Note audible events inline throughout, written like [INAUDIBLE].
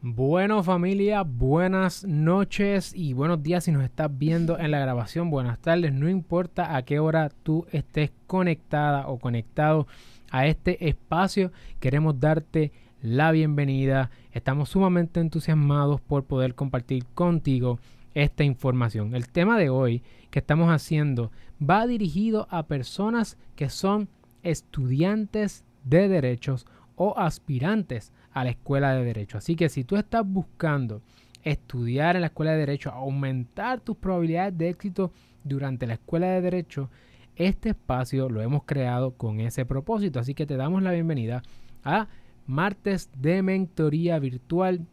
Bueno familia, buenas noches y buenos días si nos estás viendo en la grabación. Buenas tardes, no importa a qué hora tú estés conectada o conectado a este espacio, queremos darte la bienvenida. Estamos sumamente entusiasmados por poder compartir contigo esta información. El tema de hoy que estamos haciendo va dirigido a personas que son estudiantes de derechos o aspirantes a la escuela de derecho. Así que si tú estás buscando estudiar en la escuela de derecho, aumentar tus probabilidades de éxito durante la escuela de derecho, este espacio lo hemos creado con ese propósito. Así que te damos la bienvenida a martes de mentoría virtual,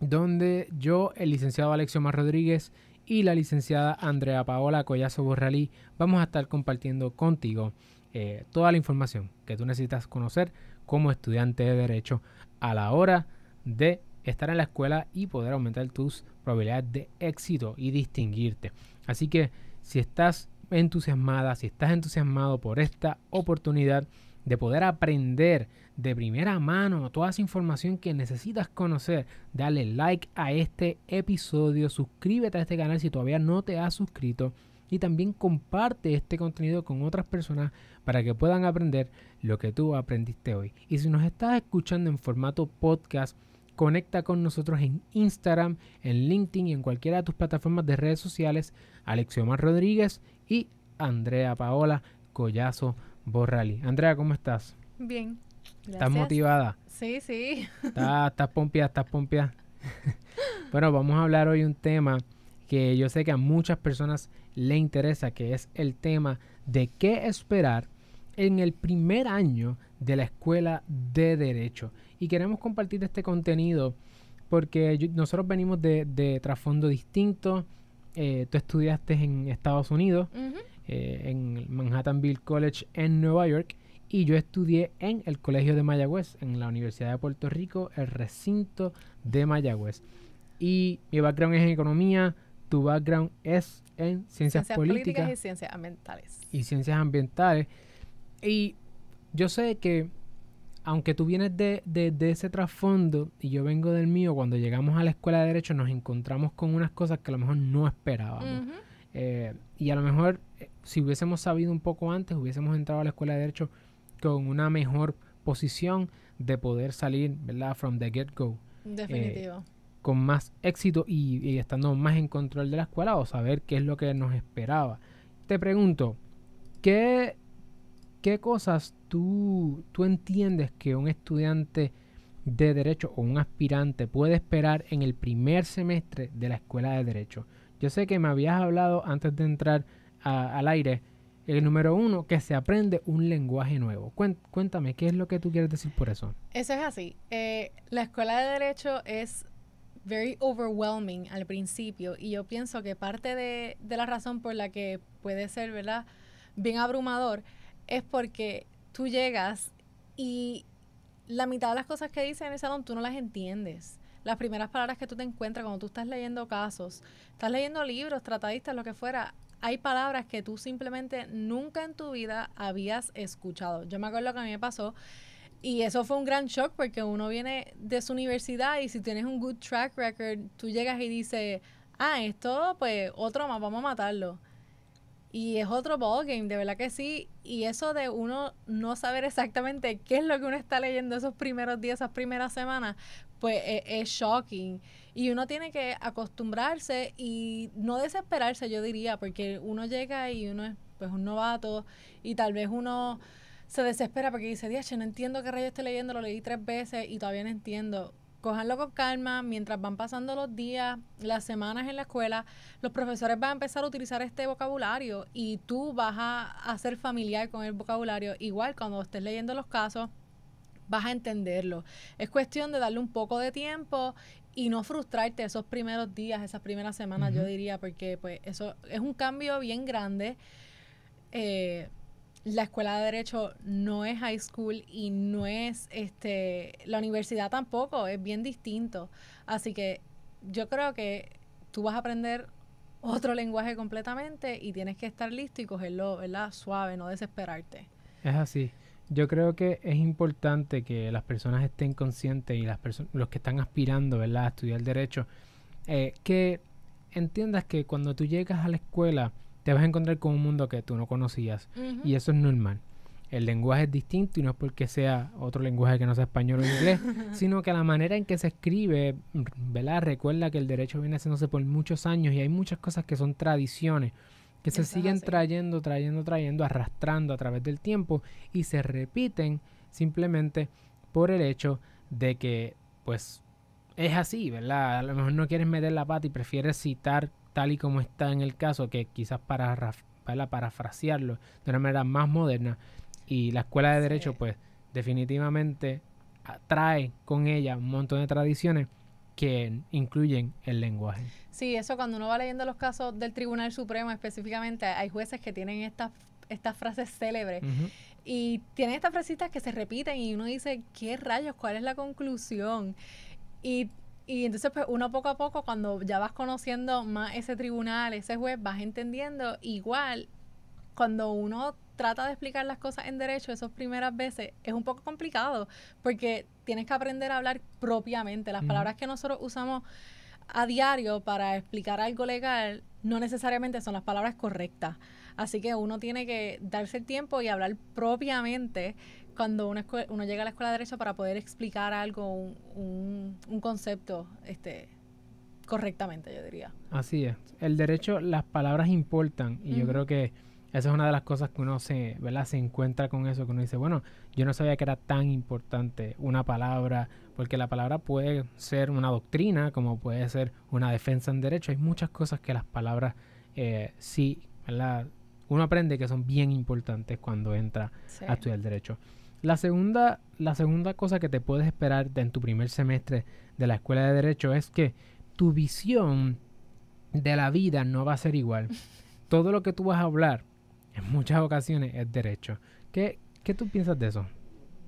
donde yo, el licenciado Alexio Mar Rodríguez, y la licenciada Andrea Paola Collazo Borralí vamos a estar compartiendo contigo eh, toda la información que tú necesitas conocer como estudiante de Derecho a la hora de estar en la escuela y poder aumentar tus probabilidades de éxito y distinguirte. Así que si estás entusiasmada, si estás entusiasmado por esta oportunidad de poder aprender de primera mano toda esa información que necesitas conocer, dale like a este episodio, suscríbete a este canal si todavía no te has suscrito y también comparte este contenido con otras personas para que puedan aprender lo que tú aprendiste hoy. Y si nos estás escuchando en formato podcast, conecta con nosotros en Instagram, en LinkedIn y en cualquiera de tus plataformas de redes sociales, Alexiomar Rodríguez y Andrea Paola Collazo Borrali. Andrea, ¿cómo estás? Bien. Gracias. ¿Estás motivada? Sí, sí. ¿Estás, pompiada, estás pompia? [LAUGHS] bueno, vamos a hablar hoy un tema que yo sé que a muchas personas le interesa, que es el tema de qué esperar en el primer año de la Escuela de Derecho. Y queremos compartir este contenido porque nosotros venimos de, de trasfondo distinto. Eh, tú estudiaste en Estados Unidos, eh, en Manhattanville College en Nueva York, y yo estudié en el Colegio de Mayagüez, en la Universidad de Puerto Rico, el recinto de Mayagüez. Y mi background es en economía, tu background es en ciencias, políticas, y ciencias ambientales. Y ciencias ambientales. Y yo sé que, aunque tú vienes de, ese trasfondo y yo vengo del mío, cuando llegamos a la escuela de Derecho nos encontramos con unas cosas que a lo mejor no esperábamos. Eh, y a lo mejor, eh, si hubiésemos sabido un poco antes, hubiésemos entrado a la escuela de Derecho con una mejor posición de poder salir, ¿verdad? From the get-go. Definitivo con más éxito y, estando más en control de la escuela o saber qué es lo que nos esperaba. Te pregunto, ¿qué, qué cosas tú, tú entiendes que un estudiante de derecho o un aspirante puede esperar en el primer semestre de la escuela de derecho? Yo sé que me habías hablado antes de entrar al aire, el número uno, que se aprende un lenguaje nuevo. Cuéntame, ¿qué es lo que tú quieres decir por eso? Eso es así. Eh, la escuela de derecho es very overwhelming al principio y yo pienso que parte de, de la razón por la que puede ser, ¿verdad? Bien abrumador es porque tú llegas y la mitad de las cosas que dicen en el salón tú no las entiendes. Las primeras palabras que tú te encuentras cuando tú estás leyendo casos, estás leyendo libros, tratadistas, lo que fuera, hay palabras que tú simplemente nunca en tu vida habías escuchado. Yo me acuerdo que a mí me pasó y eso fue un gran shock porque uno viene de su universidad y si tienes un good track record, tú llegas y dices, ah, esto, pues otro más, vamos a matarlo. Y es otro ballgame, de verdad que sí. Y eso de uno no saber exactamente qué es lo que uno está leyendo esos primeros días, esas primeras semanas, pues e-, es shocking. Y uno tiene que acostumbrarse y no desesperarse, yo diría, porque uno llega y uno es pues un novato y tal vez uno se desespera porque dice, diache, no entiendo qué rayo estoy leyendo, lo leí tres veces y todavía no entiendo. Cojanlo con calma, mientras van pasando los días, las semanas en la escuela, los profesores van a empezar a utilizar este vocabulario y tú vas a, ser familiar con el vocabulario. Igual cuando estés leyendo los casos, vas a entenderlo. Es cuestión de darle un poco de tiempo y no frustrarte esos primeros días, esas primeras semanas, yo diría, porque pues eso es un cambio bien grande. Eh, la escuela de derecho no es high school y no es este la universidad tampoco, es bien distinto. Así que yo creo que tú vas a aprender otro lenguaje completamente y tienes que estar listo y cogerlo, ¿verdad? Suave, no desesperarte. Es así. Yo creo que es importante que las personas estén conscientes y las personas los que están aspirando, ¿verdad?, a estudiar derecho, eh, que entiendas que cuando tú llegas a la escuela, te vas a encontrar con un mundo que tú no conocías. Y eso es normal. El lenguaje es distinto y no es porque sea otro lenguaje que no sea español o inglés, [LAUGHS] sino que la manera en que se escribe, ¿verdad? Recuerda que el derecho viene haciéndose por muchos años y hay muchas cosas que son tradiciones que se siguen trayendo, trayendo, trayendo, arrastrando a través del tiempo y se repiten simplemente por el hecho de que, pues, es así, ¿verdad? A lo mejor no quieres meter la pata y prefieres citar tal y como está en el caso, que quizás para, parafrasearlo de una manera más moderna, y la escuela de derecho pues definitivamente trae con ella un montón de tradiciones que incluyen el lenguaje. Sí, eso cuando uno va leyendo los casos del Tribunal Supremo específicamente, hay jueces que tienen estas estas frases célebres. Y tienen estas frasitas que se repiten y uno dice, ¿qué rayos? ¿Cuál es la conclusión? Y y entonces, pues uno poco a poco, cuando ya vas conociendo más ese tribunal, ese juez, vas entendiendo igual, cuando uno trata de explicar las cosas en derecho esas primeras veces es un poco complicado porque tienes que aprender a hablar propiamente. Las palabras que nosotros usamos a diario para explicar algo legal no necesariamente son las palabras correctas. Así que uno tiene que darse el tiempo y hablar propiamente cuando uno, llega a la escuela de derecho para poder explicar algo, un, concepto, este correctamente, yo diría. Así es. El derecho, las palabras importan y yo creo que esa es una de las cosas que uno se, ¿verdad? se encuentra con eso, que uno dice, bueno, yo no sabía que era tan importante una palabra, porque la palabra puede ser una doctrina, como puede ser una defensa en derecho. Hay muchas cosas que las palabras eh, sí, ¿verdad? uno aprende que son bien importantes cuando entra a estudiar derecho. La segunda, la segunda cosa que te puedes esperar de, en tu primer semestre de la escuela de derecho es que tu visión de la vida no va a ser igual. [LAUGHS] Todo lo que tú vas a hablar en muchas ocasiones es derecho. ¿Qué, qué tú piensas de eso?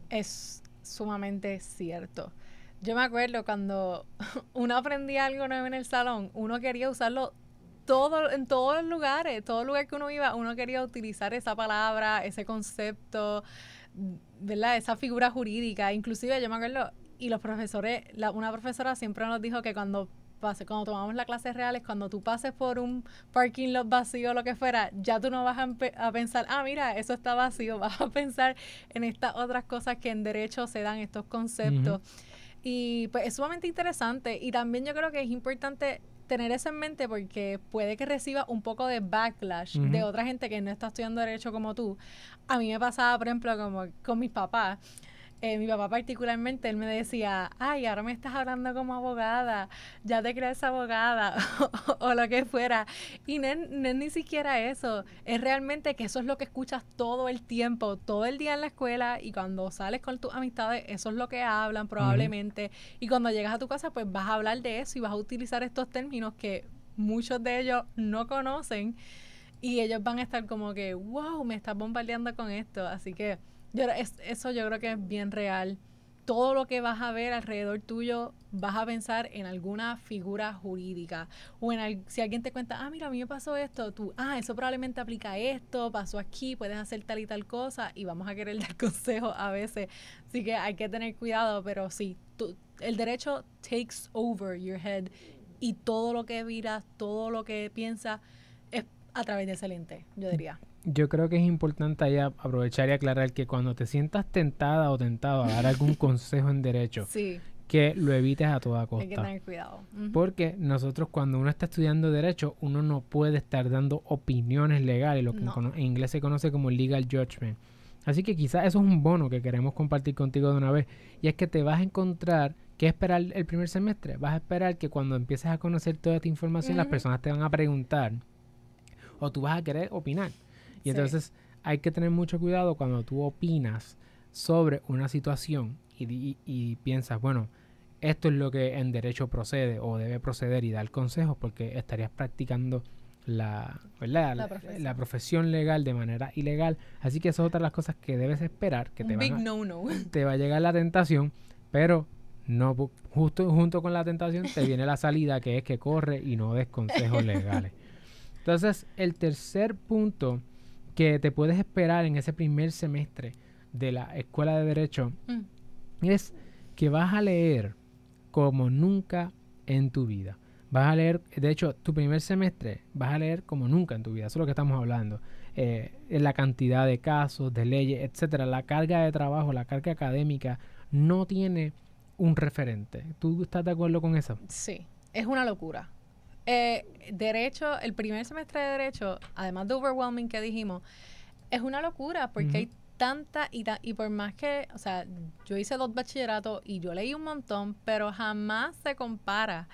Es sumamente cierto. Yo me acuerdo cuando [LAUGHS] uno aprendía algo nuevo en el salón, uno quería usarlo todo, en todos los lugares, todo lugar que uno iba, uno quería utilizar esa palabra, ese concepto, ¿verdad? Esa figura jurídica, inclusive yo me acuerdo, y los profesores, la, una profesora siempre nos dijo que cuando pase, cuando tomamos las clases reales, cuando tú pases por un parking lot vacío o lo que fuera, ya tú no vas a, pensar, ah, mira, eso está vacío, [LAUGHS] vas a pensar en estas otras cosas que en derecho se dan, estos conceptos. Y pues es sumamente interesante y también yo creo que es importante tener eso en mente porque puede que reciba un poco de backlash de otra gente que no está estudiando derecho como tú. A mí me pasaba, por ejemplo, como con mis papás eh, mi papá particularmente, él me decía, ay, ahora me estás hablando como abogada, ya te crees abogada [LAUGHS] o, lo que fuera. Y no, es ni siquiera eso, es realmente que eso es lo que escuchas todo el tiempo, todo el día en la escuela y cuando sales con tus amistades, eso es lo que hablan probablemente. Y cuando llegas a tu casa, pues vas a hablar de eso y vas a utilizar estos términos que muchos de ellos no conocen y ellos van a estar como que, wow, me estás bombardeando con esto. Así que eso yo creo que es bien real. Todo lo que vas a ver alrededor tuyo, vas a pensar en alguna figura jurídica. O en si alguien te cuenta, ah, mira, a mí me pasó esto, tú, ah, eso probablemente aplica esto, pasó aquí, puedes hacer tal y tal cosa, y vamos a querer [LAUGHS] dar consejo a veces. Así que hay que tener cuidado, pero sí, el derecho takes over your head y todo lo que miras, todo lo que piensas, es a través de ese lente, yo diría yo creo que es importante ahí aprovechar y aclarar que cuando te sientas tentada o tentado a dar algún [LAUGHS] consejo en derecho, que lo evites a toda costa. Hay que tener cuidado. Porque nosotros cuando uno está estudiando derecho, uno no puede estar dando opiniones legales, lo que en, inglés se conoce como legal judgment. Así que quizás eso es un bono que queremos compartir contigo de una vez. Y es que te vas a encontrar ¿Qué esperar el primer semestre? Vas a esperar que cuando empieces a conocer toda esta información, las personas te van a preguntar o tú vas a querer opinar. Y entonces hay que tener mucho cuidado cuando tú opinas sobre una situación y, piensas, bueno, esto es lo que en derecho procede o debe proceder y dar consejos porque estarías practicando la, La, profesión. legal de manera ilegal. Así que eso es otra de las cosas que debes esperar, que te, [LAUGHS] te va a llegar la tentación, pero no justo junto con la tentación te viene la salida que es que corre y no des consejos legales. [LAUGHS] Entonces, el tercer punto que te puedes esperar en ese primer semestre de la escuela de derecho mm. es que vas a leer como nunca en tu vida. Vas a leer, de hecho, tu primer semestre vas a leer como nunca en tu vida. Eso es lo que estamos hablando. Eh, la cantidad de casos, de leyes, etcétera. La carga de trabajo, la carga académica no tiene un referente. ¿Tú estás de acuerdo con eso? Sí, es una locura. Eh, derecho, el primer semestre de Derecho, además de overwhelming que dijimos, es una locura porque hay tanta y, y por más que, o sea, yo hice dos bachilleratos y yo leí un montón, pero jamás se compara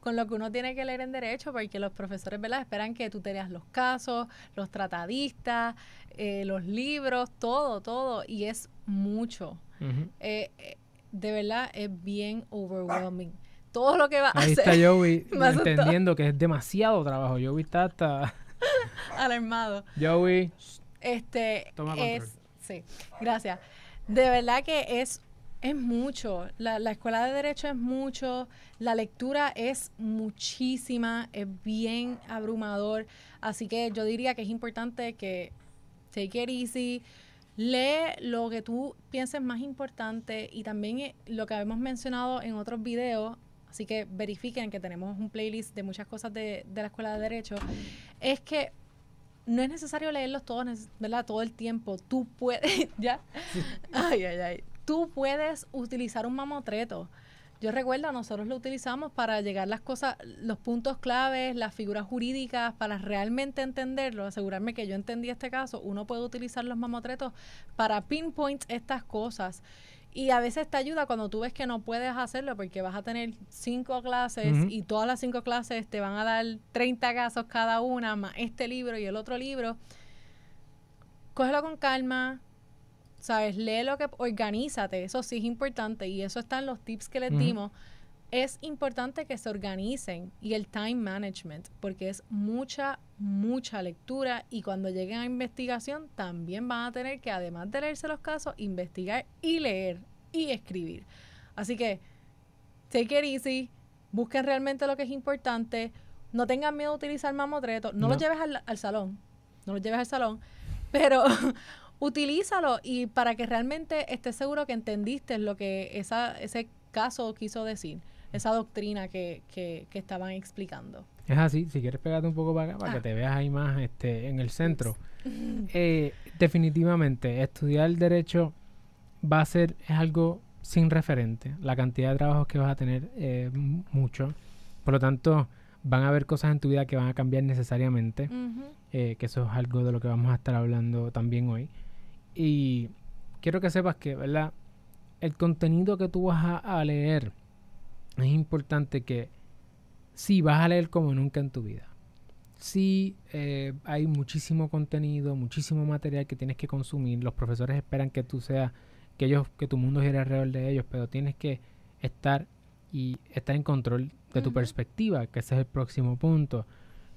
con lo que uno tiene que leer en derecho, porque los profesores ¿verdad? esperan que tú te los casos, los tratadistas, eh, los libros, todo, todo, y es mucho. Eh, de verdad es bien overwhelming todo lo que va a hacer. Ahí está Joey [LAUGHS] entendiendo que es demasiado trabajo. Joey está hasta... [LAUGHS] Alarmado. Joey. Este... Es, sí, gracias. De verdad que es, es mucho. La, escuela de Derecho es mucho. La lectura es muchísima. Es bien abrumador. Así que yo diría que es importante que take it easy lee lo que tú pienses más importante y también eh, lo que habíamos mencionado en otros videos, así que verifiquen que tenemos un playlist de muchas cosas de, de la Escuela de Derecho, es que no es necesario leerlos todos, ¿verdad? Todo el tiempo. Tú puedes, [LAUGHS] ya. Ay, ay, ay. Tú puedes utilizar un mamotreto. Yo recuerdo, nosotros lo utilizamos para llegar las cosas, los puntos claves, las figuras jurídicas, para realmente entenderlo, asegurarme que yo entendí este caso. Uno puede utilizar los mamotretos para pinpoint estas cosas. Y a veces te ayuda cuando tú ves que no puedes hacerlo porque vas a tener cinco clases y todas las cinco clases te van a dar 30 casos cada una, más este libro y el otro libro. Cógelo con calma, ¿sabes? Lee lo que, organízate, eso sí es importante y eso está en los tips que les dimos es importante que se organicen y el time management, porque es mucha, mucha lectura y cuando lleguen a investigación también van a tener que, además de leerse los casos, investigar y leer y escribir. Así que, take it easy, busquen realmente lo que es importante, no tengan miedo a utilizar mamotreto, no, lo lleves al, salón, no lo lleves al salón, pero... [LAUGHS] utilízalo y para que realmente estés seguro que entendiste lo que ese caso quiso decir esa doctrina que, estaban explicando. Es así, si quieres pegarte un poco para acá, para que ah. te veas ahí más este, en el centro. [LAUGHS] Eh, definitivamente, estudiar el derecho va a ser es algo sin referente. La cantidad de trabajos que vas a tener, es mucho. Por lo tanto, van a haber cosas en tu vida que van a cambiar necesariamente, eh, que eso es algo de lo que vamos a estar hablando también hoy. Y quiero que sepas que, ¿verdad? El contenido que tú vas a leer es importante que si vas a leer como nunca en tu vida. si eh, hay muchísimo contenido, muchísimo material que tienes que consumir. Los profesores esperan que tú seas, que ellos, que tu mundo gire alrededor de ellos, pero tienes que estar y estar en control de tu perspectiva, que ese es el próximo punto.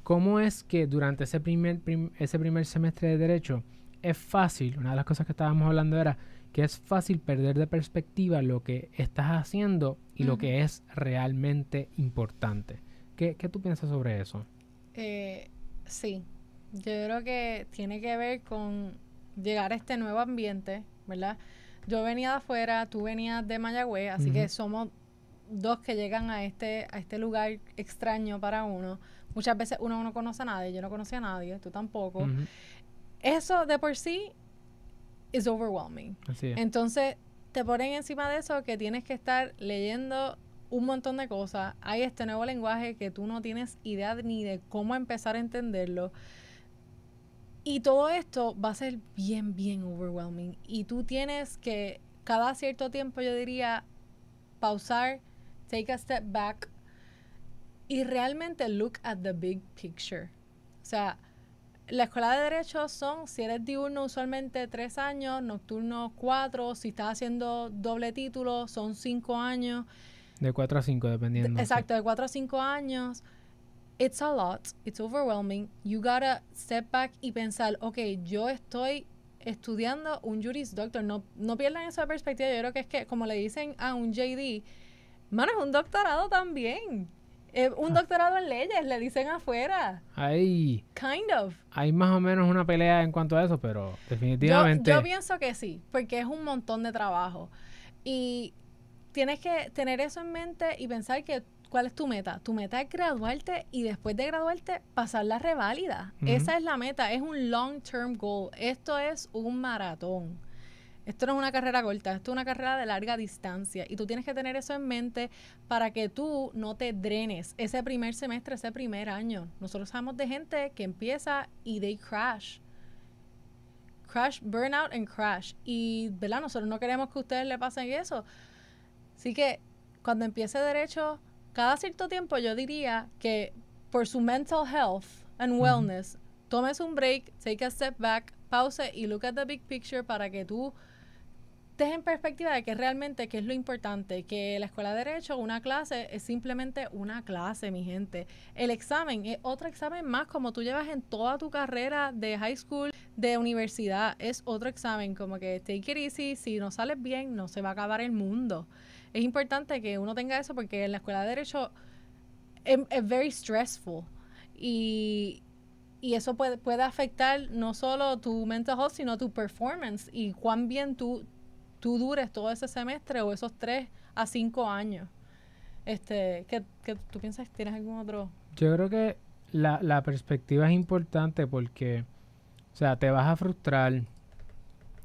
¿Cómo es que durante ese primer, ese primer semestre de derecho es fácil, una de las cosas que estábamos hablando era que es fácil perder de perspectiva lo que estás haciendo y lo que es realmente importante. ¿Qué, qué tú piensas sobre eso? Eh, sí, yo creo que tiene que ver con llegar a este nuevo ambiente, ¿verdad? Yo venía de afuera, tú venías de Mayagüez, así que somos dos que llegan a este, a este lugar extraño para uno. Muchas veces uno no conoce a nadie, yo no conocía a nadie, tú tampoco. Eso de por sí Es overwhelming. Así es. Entonces, te ponen encima de eso que tienes que estar leyendo un montón de cosas. Hay este nuevo lenguaje que tú no tienes idea ni de cómo empezar a entenderlo. Y todo esto va a ser bien, bien overwhelming. Y tú tienes que, cada cierto tiempo, yo diría, pausar, take a step back y realmente look at the big picture. O sea, la escuela de derecho son, si eres diurno, usualmente tres años, nocturno cuatro, si estás haciendo doble título, son cinco años. De cuatro a cinco, dependiendo. Exacto, de cuatro a cinco años. It's a lot, it's overwhelming. You gotta step back y pensar, ok, yo estoy estudiando un Juris Doctor. No, no pierdan esa perspectiva. Yo creo que es que, como le dicen a un JD, manos es un doctorado también. Eh, un doctorado en leyes, le dicen afuera. Hay. Kind of. Hay más o menos una pelea en cuanto a eso, pero definitivamente. Yo, pienso que sí, porque es un montón de trabajo. Y tienes que tener eso en mente y pensar que. ¿Cuál es tu meta? Tu meta es graduarte y después de graduarte pasar la reválida. Esa es la meta, es un long-term goal. Esto es un maratón. Esto no es una carrera corta, esto es una carrera de larga distancia y tú tienes que tener eso en mente para que tú no te drenes ese primer semestre, ese primer año. Nosotros sabemos de gente que empieza y they crash. Crash, burnout and crash. Y, ¿verdad? Nosotros no queremos que a ustedes le pasen eso. Así que cuando empiece derecho, cada cierto tiempo yo diría que por su mental health and wellness, tomes un break, take a step back, pause y look at the big picture para que tú estés en perspectiva de que realmente, qué es lo importante, que la escuela de derecho, una clase es simplemente una clase, mi gente. El examen es otro examen más, como tú llevas en toda tu carrera de high school, de universidad, es otro examen, como que take it easy, si no sales bien, no se va a acabar el mundo. Es importante que uno tenga eso porque en la escuela de derecho es, muy very stressful y, eso puede, puede afectar no solo tu mental health, sino tu performance y cuán bien tú tú dures todo ese semestre o esos tres a cinco años. Este, que, tú piensas que tienes algún otro? Yo creo que la, perspectiva es importante porque, o sea, te vas a frustrar,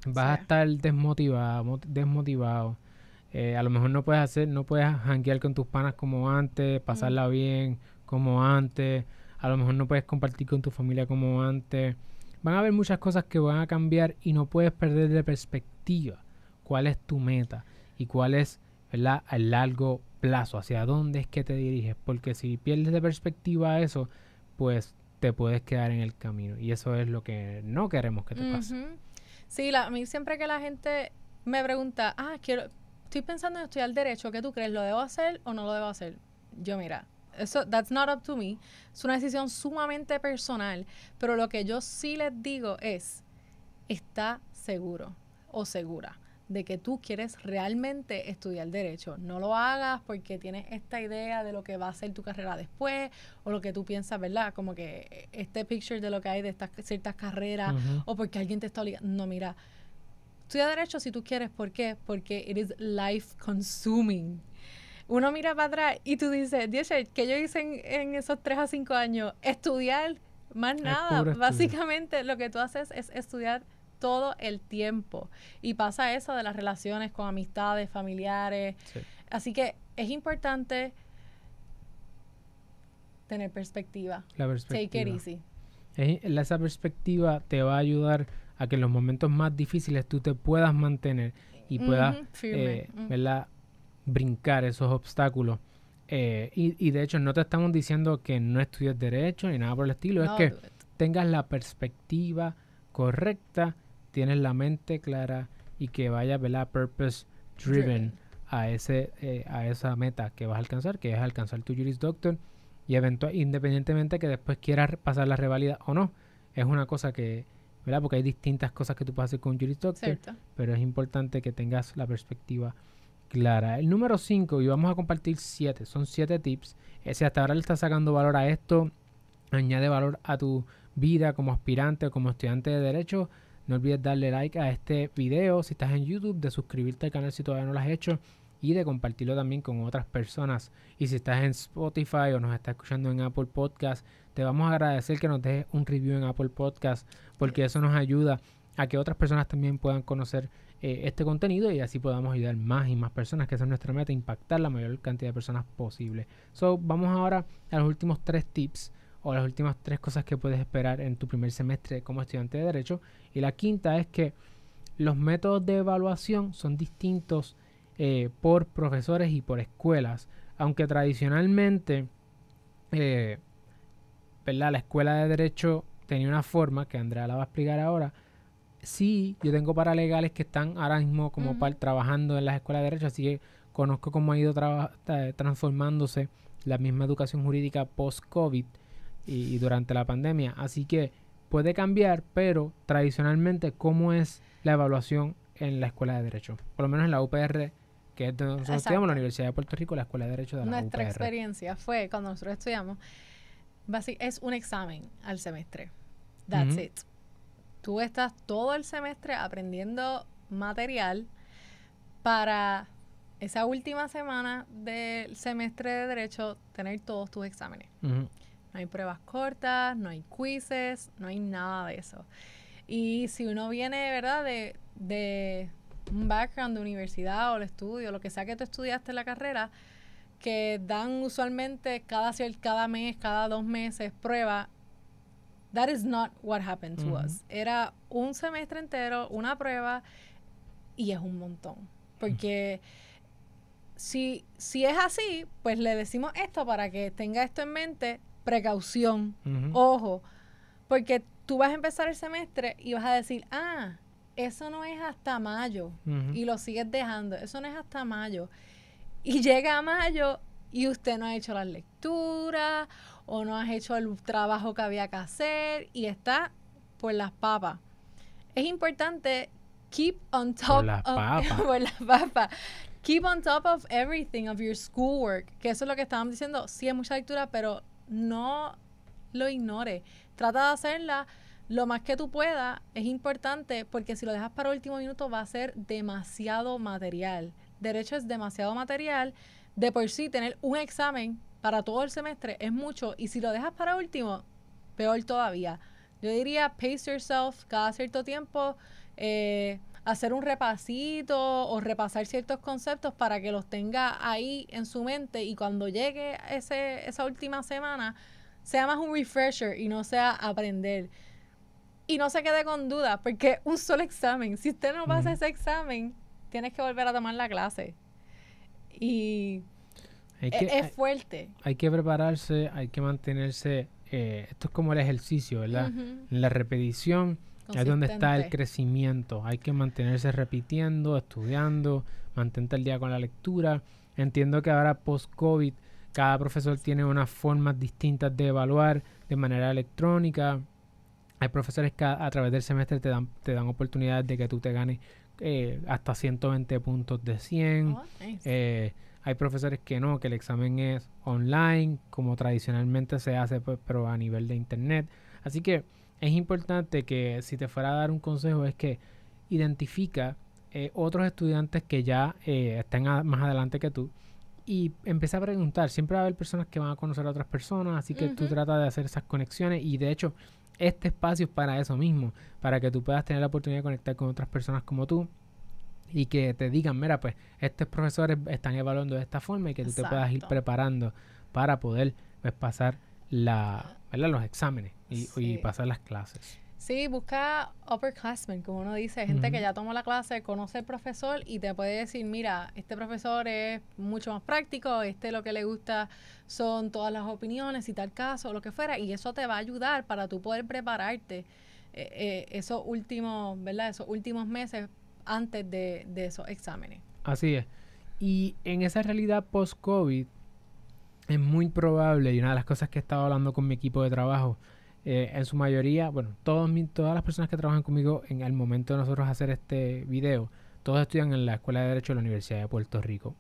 vas a estar desmotivado, desmotivado. Eh, a lo mejor no puedes hacer, no puedes janguear con tus panas como antes, pasarla bien como antes, a lo mejor no puedes compartir con tu familia como antes. Van a haber muchas cosas que van a cambiar y no puedes perder de perspectiva cuál es tu meta y cuál es ¿verdad? largo plazo, hacia dónde es que te diriges, porque si pierdes de perspectiva eso, pues te puedes quedar en el camino y eso es lo que no queremos que te pase. Sí, a mí siempre que la gente me pregunta, ah, quiero, estoy pensando en estudiar derecho, ¿qué tú crees? ¿Lo debo hacer o no lo debo hacer? Yo mira, eso, that's not up to me. Es una decisión sumamente personal, pero lo que yo sí les digo es, está seguro o segura de que tú quieres realmente estudiar derecho. No lo hagas porque tienes esta idea de lo que va a ser tu carrera después o lo que tú piensas, ¿verdad? Como que este picture de lo que hay de estas ciertas carreras o porque alguien te está obligando. No, mira, estudia derecho si tú quieres. ¿Por qué? Porque it is life consuming uno mira para atrás y tú dices, Dice, ¿qué yo hice en, esos tres a cinco años? Estudiar, más nada. Básicamente lo que tú haces es estudiar todo el tiempo. Y pasa eso de las relaciones con amistades, familiares. Así que es importante tener perspectiva. La perspectiva. Take esa perspectiva te va a ayudar a que en los momentos más difíciles tú te puedas mantener y puedas eh, brincar esos obstáculos. Eh, y, de hecho no te estamos diciendo que no estudies derecho ni nada por el estilo, es que tengas la perspectiva correcta tienes la mente clara y que vayas, ¿verdad? Purpose driven a, ese, eh, a esa meta que vas a alcanzar, que es alcanzar tu Juris Doctor. Y eventual, independientemente que después quieras pasar la revalida o no, es una cosa que, ¿verdad? Porque hay distintas cosas que tú puedes hacer con un Juris Doctor, pero es importante que tengas la perspectiva clara. El número 5, y vamos a compartir 7, son 7 tips. ese eh, si hasta ahora le estás sacando valor a esto, añade valor a tu vida como aspirante o como estudiante de derecho, no olvides darle like a este video si estás en YouTube, de suscribirte al canal si todavía no lo has hecho y de compartirlo también con otras personas. Y si estás en Spotify o nos estás escuchando en Apple Podcast, te vamos a agradecer que nos dejes un review en Apple Podcast porque eso nos ayuda a que otras personas también puedan conocer eh, este contenido y así podamos ayudar más y más personas, que esa es nuestra meta, impactar la mayor cantidad de personas posible. So, vamos ahora a los últimos tres tips o las últimas tres cosas que puedes esperar en tu primer semestre como estudiante de derecho. Y la quinta es que los métodos de evaluación son distintos eh, por profesores y por escuelas, aunque tradicionalmente eh, la escuela de derecho tenía una forma que Andrea la va a explicar ahora. Sí, yo tengo paralegales que están ahora mismo como trabajando en las escuelas de derecho, así que conozco cómo ha ido eh, transformándose la misma educación jurídica post-COVID y, durante la pandemia. Así que puede cambiar, pero tradicionalmente, ¿cómo es la evaluación en la Escuela de Derecho? Por lo menos en la UPR, que es donde nosotros estudiamos, la Universidad de Puerto Rico, la Escuela de Derecho de la Nuestra experiencia fue cuando nosotros estudiamos, es un examen al semestre. That's it. Tú estás todo el semestre aprendiendo material para esa última semana del semestre de Derecho tener todos tus exámenes. No hay pruebas cortas, no hay quizzes, no hay nada de eso. Y si uno viene, de ¿verdad?, de, de un background de universidad o el estudio, lo que sea que tú estudiaste en la carrera, que dan usualmente cada, cada mes, cada dos meses prueba. That is not what happened to us. Era un semestre entero, una prueba, y es un montón. Porque si, si es así, pues le decimos esto para que tenga esto en mente precaución, ojo, porque tú vas a empezar el semestre y vas a decir, ah, eso no es hasta mayo, y lo sigues dejando, eso no es hasta mayo. Y llega mayo y usted no ha hecho las lecturas o no has hecho el trabajo que había que hacer y está por las papas. Es importante keep on top por [LAUGHS] Keep on top of everything, of your schoolwork, que eso es lo que estábamos diciendo. Sí, es mucha lectura, pero no lo ignores. Trata de hacerla lo más que tú puedas. Es importante porque si lo dejas para último minuto va a ser demasiado material. Derecho es demasiado material. De por sí, tener un examen para todo el semestre es mucho. Y si lo dejas para último, peor todavía. Yo diría, pace yourself cada cierto tiempo. Eh, hacer un repasito o repasar ciertos conceptos para que los tenga ahí en su mente y cuando llegue ese, esa última semana sea más un refresher y no sea aprender. Y no se quede con dudas, porque un solo examen, si usted no pasa ese examen, tienes que volver a tomar la clase. Y e, es, fuerte. Hay, que prepararse, hay que mantenerse. Eh, esto es como el ejercicio, ¿verdad? La repetición es donde está el crecimiento. Hay que mantenerse repitiendo, estudiando, mantente al día con la lectura. Entiendo que ahora post-COVID cada profesor tiene unas formas distintas de evaluar de manera electrónica. Hay profesores que a, través del semestre te dan, te dan oportunidades de que tú te ganes eh, hasta 120 puntos de 100. Eh, hay profesores que no, que el examen es online, como tradicionalmente se hace, pues, pero a nivel de internet. Así que es importante que si te fuera a dar un consejo es que identifica eh, otros estudiantes que ya eh, estén más adelante que tú y empieza a preguntar. Siempre va a haber personas que van a conocer a otras personas, así que tú trata de hacer esas conexiones y de hecho este espacio es para eso mismo, para que tú puedas tener la oportunidad de conectar con otras personas como tú y que te digan, mira, pues estos profesores están evaluando de esta forma y que tú te puedas ir preparando para poder pues, pasar la, ¿verdad? los exámenes y, pasar las clases. Sí, busca upperclassmen, como uno dice, gente que ya tomó la clase, conoce el profesor y te puede decir, mira, este profesor es mucho más práctico, este lo que le gusta son todas las opiniones y tal caso, lo que fuera, y eso te va a ayudar para tú poder prepararte eh, eh, esos últimos, ¿verdad? Esos últimos meses antes de, de esos exámenes. Así es. Y en esa realidad post-COVID, es muy probable, y una de las cosas que he estado hablando con mi equipo de trabajo, eh, en su mayoría, bueno, todas las personas que trabajan conmigo en el momento de nosotros hacer este video, todos estudian en la Escuela de Derecho de la Universidad de Puerto Rico.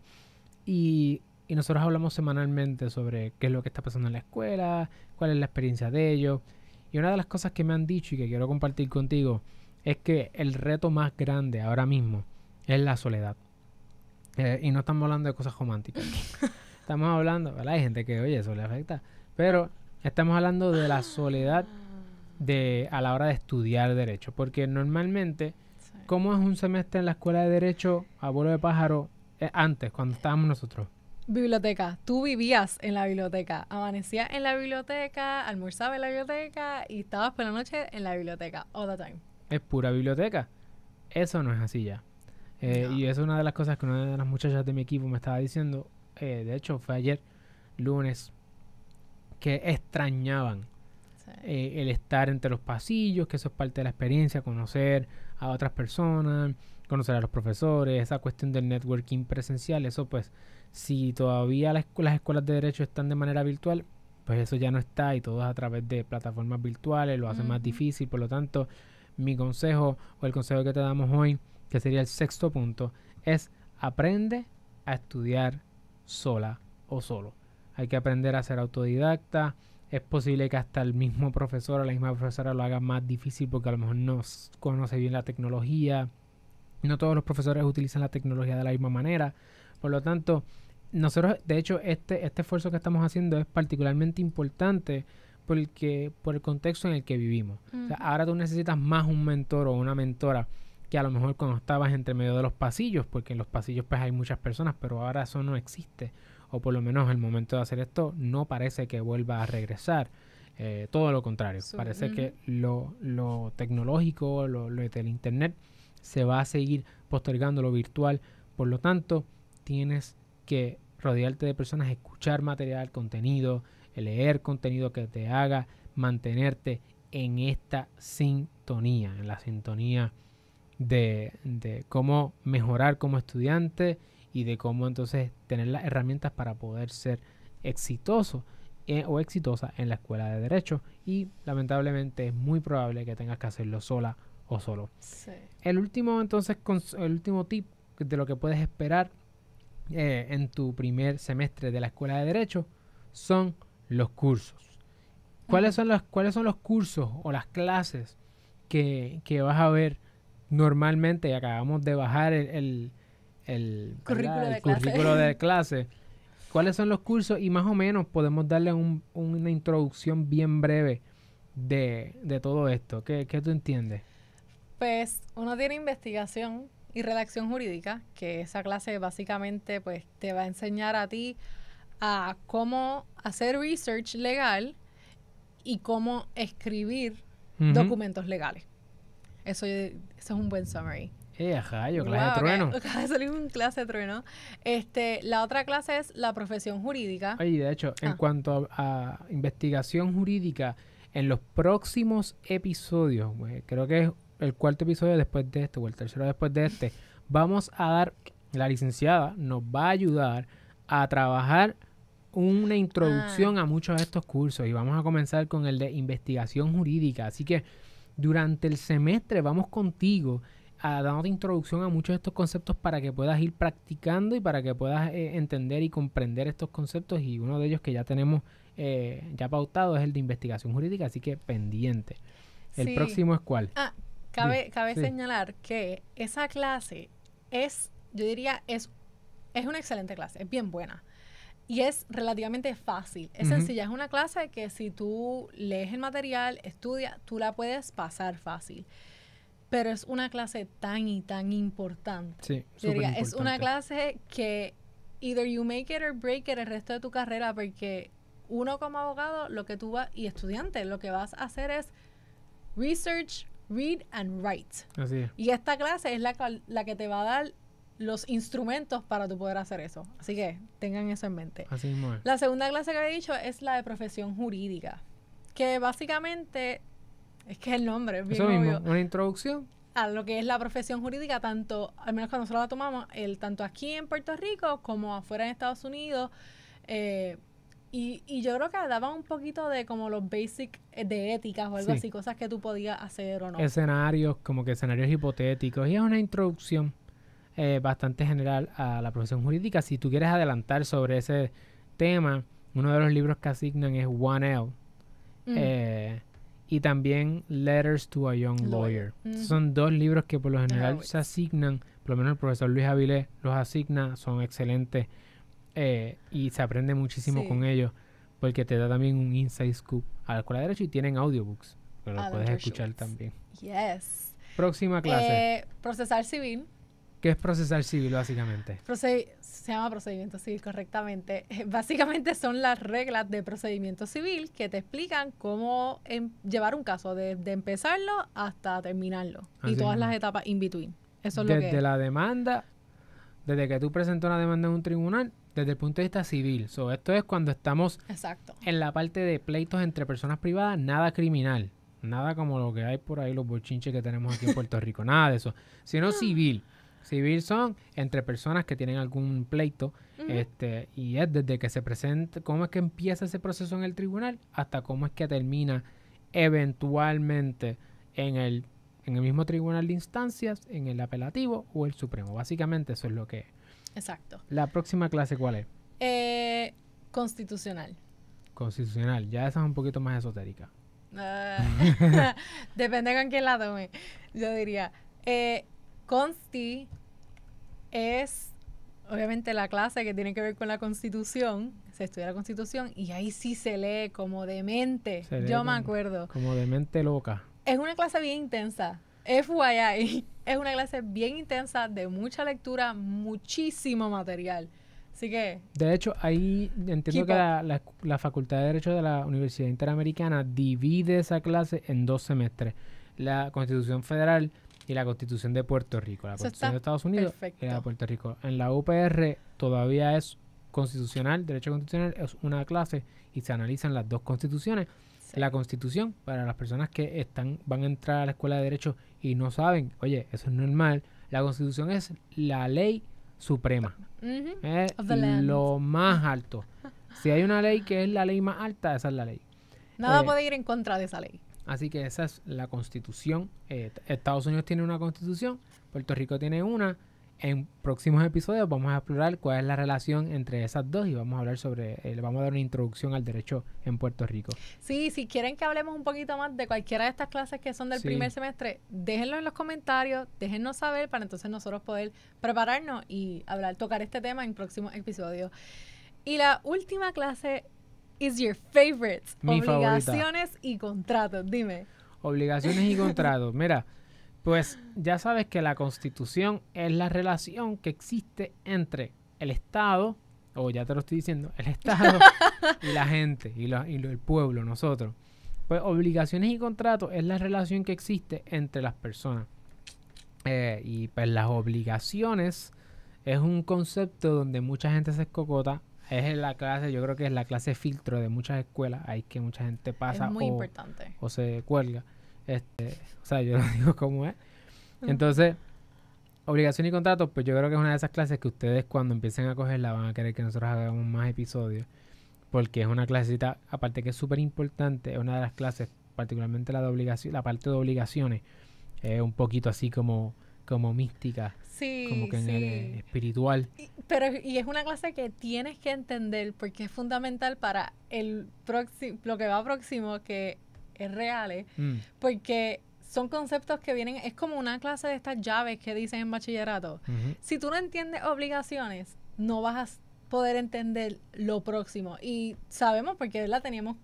Y, y nosotros hablamos semanalmente sobre qué es lo que está pasando en la escuela, cuál es la experiencia de ellos. Y una de las cosas que me han dicho y que quiero compartir contigo es que el reto más grande ahora mismo es la soledad. Eh, y no estamos hablando de cosas románticas. [LAUGHS] Estamos hablando, ¿verdad? Hay gente que, oye, eso le afecta. Pero estamos hablando de la soledad de, a la hora de estudiar derecho. Porque normalmente, ¿cómo es un semestre en la escuela de derecho, a vuelo de pájaro, eh, antes, cuando estábamos nosotros? Biblioteca. Tú vivías en la biblioteca. Amanecías en la biblioteca, almorzabas en la biblioteca y estabas por la noche en la biblioteca. All the time. Es pura biblioteca. Eso no es así ya. Eh, y eso es una de las cosas que una de las muchachas de mi equipo me estaba diciendo. Eh, de hecho fue ayer lunes, que extrañaban eh, el estar entre los pasillos, que eso es parte de la experiencia, conocer a otras personas, conocer a los profesores, esa cuestión del networking presencial, eso pues si todavía las, escuelas de derecho están de manera virtual, pues eso ya no está y todo es a través de plataformas virtuales, lo hace más difícil, por lo tanto, mi consejo o el consejo que te damos hoy, que sería el sexto punto, es aprende a estudiar sola o solo. Hay que aprender a ser autodidacta. Es posible que hasta el mismo profesor o la misma profesora lo haga más difícil porque a lo mejor no conoce bien la tecnología. No todos los profesores utilizan la tecnología de la misma manera. Por lo tanto, nosotros, de hecho, este, este esfuerzo que estamos haciendo es particularmente importante porque, por el contexto en el que vivimos. ahora tú necesitas más un mentor o una mentora que a lo mejor cuando estabas entre medio de los pasillos, porque en los pasillos pues hay muchas personas, pero ahora eso no existe, o por lo menos el momento de hacer esto no parece que vuelva a regresar. Eh, todo lo contrario, parece que lo, tecnológico, lo del Internet, se va a seguir postergando lo virtual. Por lo tanto, tienes que rodearte de personas, escuchar material, contenido, leer contenido que te haga mantenerte en esta sintonía, en la sintonía de, cómo mejorar como estudiante y de cómo entonces tener las herramientas para poder ser exitoso eh, o exitosa en la escuela de derecho y lamentablemente es muy probable que tengas que hacerlo sola o solo. El último entonces, el último tip de lo que puedes esperar eh, en tu primer semestre de la escuela de derecho son los cursos. ¿Cuáles son los, cuáles son los cursos o las clases que, que vas a ver normalmente acabamos de bajar el, currículo, de, [LAUGHS] clase. ¿Cuáles son los cursos? Y más o menos podemos darle una introducción bien breve de, de todo esto. ¿Qué, ¿Qué, tú entiendes? Pues uno tiene investigación y redacción jurídica, que esa clase básicamente pues te va a enseñar a ti a cómo hacer research legal y cómo escribir documentos legales. Eso, es un buen summary. Eh, ajá, yo, clase de trueno. [LAUGHS] un clase de trueno. Este, la otra clase es la profesión jurídica. Oye, de hecho, en ah. cuanto a, investigación jurídica, en los próximos episodios, creo que es el cuarto episodio después de este o el tercero después de este, vamos a dar, la licenciada nos va a ayudar a trabajar una introducción ah. a muchos de estos cursos y vamos a comenzar con el de investigación jurídica. Así que durante el semestre vamos contigo a, dándote introducción a muchos de estos conceptos para que puedas ir practicando y para que puedas eh, entender y comprender estos conceptos y uno de ellos que ya tenemos eh, ya pautado es el de investigación jurídica, así que pendiente. El próximo es cuál. Ah, cabe, cabe señalar que esa clase es, yo diría, es, es una excelente clase, es bien buena y es relativamente fácil. Es sencilla, es una clase que si tú lees el material, estudias, tú la puedes pasar fácil. Pero es una clase tan y tan importante. Sí, Es una clase que either you make it or break it el resto de tu carrera, porque uno como abogado, lo que tú vas, y estudiante, lo que vas a hacer es research, read and write. Así es. Y esta clase es la, la que te va a dar los instrumentos para tú poder hacer eso. Así que tengan eso en mente. Así La segunda clase que había dicho es la de profesión jurídica, que básicamente es que el nombre es bien una introducción a lo que es la profesión jurídica, tanto, al menos cuando nosotros la tomamos, el, tanto aquí en Puerto Rico como afuera en Estados Unidos. Eh, y, yo creo que daba un poquito de como los basic eh, de éticas o algo así, cosas que tú podías hacer o no. Escenarios, como que escenarios hipotéticos. Y es una introducción. Eh, bastante general a la profesión jurídica. Si tú quieres adelantar sobre ese tema, uno de los libros que asignan es One L. Eh, y también Letters to a Young Lawyer. Son dos libros que por lo general se asignan, por lo menos el profesor Luis Avilés los asigna, son excelentes eh, y se aprende muchísimo con ellos porque te da también un inside scoop a la escuela de derecho y tienen audiobooks, pero los puedes escuchar también. Yes. Próxima clase. Procesar procesal civil. ¿Qué es procesar civil básicamente? se llama procedimiento civil correctamente. Eh, básicamente son las reglas de procedimiento civil que te explican cómo em, llevar un caso, desde de empezarlo hasta terminarlo y todas las etapas in between. Eso es desde lo que la demanda, desde que tú presentas una demanda en un tribunal, desde el punto de vista civil. So, esto es cuando estamos Exacto. en la parte de pleitos entre personas privadas, nada criminal. Nada como lo que hay por ahí, los bolchinches que tenemos aquí en Puerto Rico, nada de eso, sino civil. Civil son entre personas que tienen algún pleito este, y es desde que se presenta, cómo es que empieza ese proceso en el tribunal hasta cómo es que termina eventualmente en el, en el mismo tribunal de instancias, en el apelativo o el supremo. Básicamente eso es lo que es. Exacto. ¿La próxima clase cuál es? Eh, constitucional. Constitucional, ya esa es un poquito más esotérica. Ah, [LAUGHS] depende con qué lado yo diría. Eh, Consti es obviamente la clase que tiene que ver con la constitución, se estudia la constitución y ahí sí se lee como demente, yo me acuerdo. Como demente loca. Es una clase bien intensa, FYI, [LAUGHS] es una clase bien intensa de mucha lectura, muchísimo material. Así que... De hecho, ahí entiendo que la Facultad de Derecho de la Universidad Interamericana divide esa clase en dos semestres. La Constitución Federal y la Constitución de Puerto Rico. La Constitución de Estados Unidos y la de Puerto Rico. En la UPR todavía es constitucional, derecho constitucional es una clase y se analizan las dos constituciones. La constitución, para las personas que están van a entrar a la escuela de derecho y no saben, oye, eso es normal, la constitución es la ley suprema, es lo más alto. Si hay una ley que es la ley más alta, esa es la ley. Nada eh, puede ir en contra de esa ley. Así que esa es la constitución. Eh, Estados Unidos tiene una constitución, Puerto Rico tiene una. En próximos episodios vamos a explorar cuál es la relación entre esas dos y vamos a hablar sobre, eh, vamos a dar una introducción al derecho en Puerto Rico. Sí, si quieren que hablemos un poquito más de cualquiera de estas clases que son del primer semestre, déjenlo en los comentarios, déjennos saber para entonces nosotros poder prepararnos y hablar, tocar este tema en próximos episodios. Y la última clase is your favorite? Obligaciones y contratos, dime. Obligaciones y contratos. [LAUGHS] Mira, pues ya sabes que la constitución es la relación que existe entre el Estado, o ya te lo estoy diciendo, el Estado [LAUGHS] y la gente, y, el pueblo, nosotros. Pues obligaciones y contratos es la relación que existe entre las personas. Eh, y pues las obligaciones es un concepto donde mucha gente se escocota es la clase, yo creo que es la clase filtro de muchas escuelas, ahí que mucha gente pasa muy o, importante. o se cuelga. Este, o sea, yo lo [LAUGHS] digo como es. Entonces, obligación y contrato, pues yo creo que es una de esas clases que ustedes cuando empiecen a cogerla van a querer que nosotros hagamos más episodios, porque es una clasecita, aparte que es súper importante, es una de las clases, particularmente la de obligación, la parte de obligaciones, es un poquito así como como mística, como que en el espiritual. Y, pero y es una clase que tienes que entender porque es fundamental para el próximo, lo que va próximo que es real, ¿eh? mm. porque son conceptos que vienen, es como una clase de estas llaves que dicen en bachillerato. Si tú no entiendes obligaciones, no vas a poder entender lo próximo. Y sabemos porque la teníamos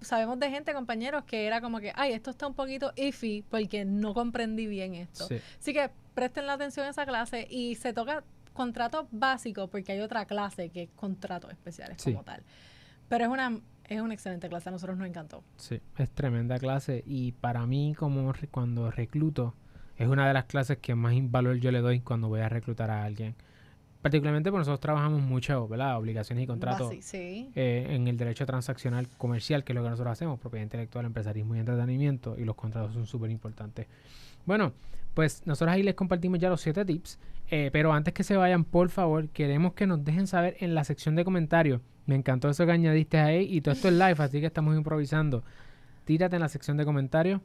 sabemos de gente, compañeros, que era como que, ay, esto está un poquito iffy porque no comprendí bien esto. Sí. Así que presten la atención a esa clase y se toca contrato básico porque hay otra clase que es contratos especiales como tal. Pero es una es una excelente clase, a nosotros nos encantó. Sí, es tremenda clase y para mí como cuando recluto es una de las clases que más valor yo le doy cuando voy a reclutar a alguien particularmente porque nosotros trabajamos mucho, ¿verdad? Obligaciones y contratos eh, en el derecho transaccional comercial, que es lo que nosotros hacemos, propiedad intelectual, empresarismo y entretenimiento, y los contratos son súper importantes. Bueno, pues nosotros ahí les compartimos ya los siete tips, eh, pero antes que se vayan, por favor, queremos que nos dejen saber en la sección de comentarios. Me encantó eso que añadiste ahí, y todo esto es live, así que estamos improvisando. Tírate en la sección de comentarios.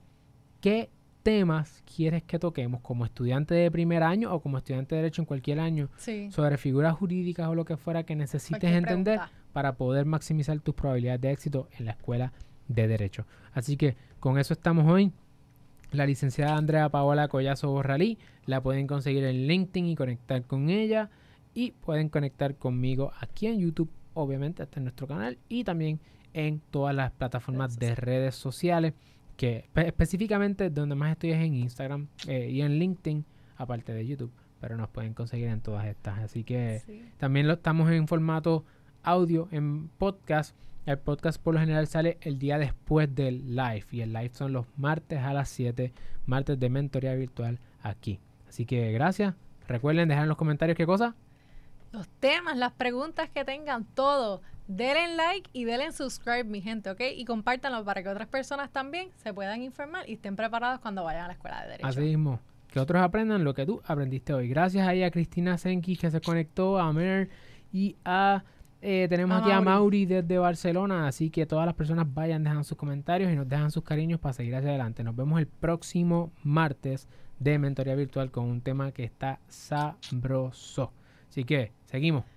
¿Qué temas quieres que toquemos como estudiante de primer año o como estudiante de derecho en cualquier año sobre figuras jurídicas o lo que fuera que necesites entender para poder maximizar tus probabilidades de éxito en la escuela de derecho. Así que con eso estamos hoy. La licenciada Andrea Paola Collazo Borralí la pueden conseguir en LinkedIn y conectar con ella y pueden conectar conmigo aquí en YouTube, obviamente hasta en nuestro canal y también en todas las plataformas de redes sociales que específicamente donde más estoy es en Instagram eh, y en LinkedIn, aparte de YouTube, pero nos pueden conseguir en todas estas. Así que también lo estamos en formato audio, en podcast. El podcast por lo general sale el día después del live y el live son los martes a las 7, martes de mentoría virtual aquí. Así que gracias. Recuerden dejar en los comentarios qué cosa. Los temas, las preguntas que tengan, todo. Denle like y denle subscribe, mi gente, ¿ok? Y compártanlo para que otras personas también se puedan informar y estén preparados cuando vayan a la escuela de Derecho. Así mismo. Que otros aprendan lo que tú aprendiste hoy. Gracias ahí a Cristina Senki que se conectó, a Mer y a... Eh, tenemos aquí a Mauri desde Barcelona, así que todas las personas vayan, dejan sus comentarios y nos dejan sus cariños para seguir hacia adelante. Nos vemos el próximo martes de Mentoría Virtual con un tema que está sabroso. Así que, seguimos.